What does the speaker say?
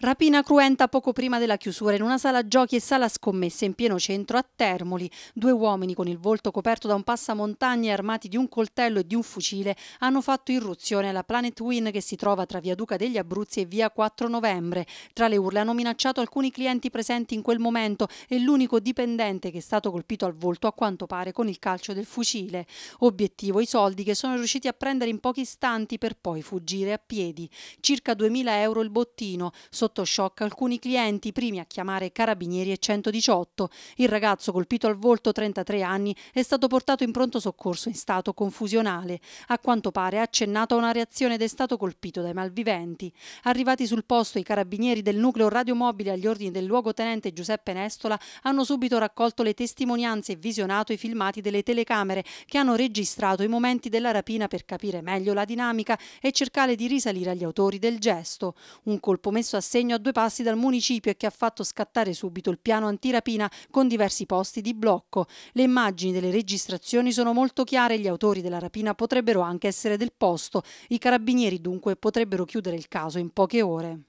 Rapina cruenta poco prima della chiusura in una sala giochi e sala scommesse in pieno centro a Termoli. Due uomini con il volto coperto da un passamontagne armati di un coltello e di un fucile hanno fatto irruzione alla Planet Win che si trova tra via Duca degli Abruzzi e via 4 novembre. Tra le urle hanno minacciato alcuni clienti presenti in quel momento e l'unico dipendente che è stato colpito al volto a quanto pare con il calcio del fucile. Obiettivo i soldi che sono riusciti a prendere in pochi istanti per poi fuggire a piedi. Circa 2000 euro il bottino. Sotto sotto shock alcuni clienti, primi a chiamare Carabinieri e 118. Il ragazzo colpito al volto, 33 anni, è stato portato in pronto soccorso in stato confusionale. A quanto pare ha accennato a una reazione ed è stato colpito dai malviventi. Arrivati sul posto, i carabinieri del nucleo radiomobile agli ordini del luogotenente Giuseppe Nestola hanno subito raccolto le testimonianze e visionato i filmati delle telecamere che hanno registrato i momenti della rapina per capire meglio la dinamica e cercare di risalire agli autori del gesto. Un colpo messo a sé segno a due passi dal municipio e che ha fatto scattare subito il piano antirapina con diversi posti di blocco. Le immagini delle registrazioni sono molto chiare, gli autori della rapina potrebbero anche essere del posto. I carabinieri dunque potrebbero chiudere il caso in poche ore.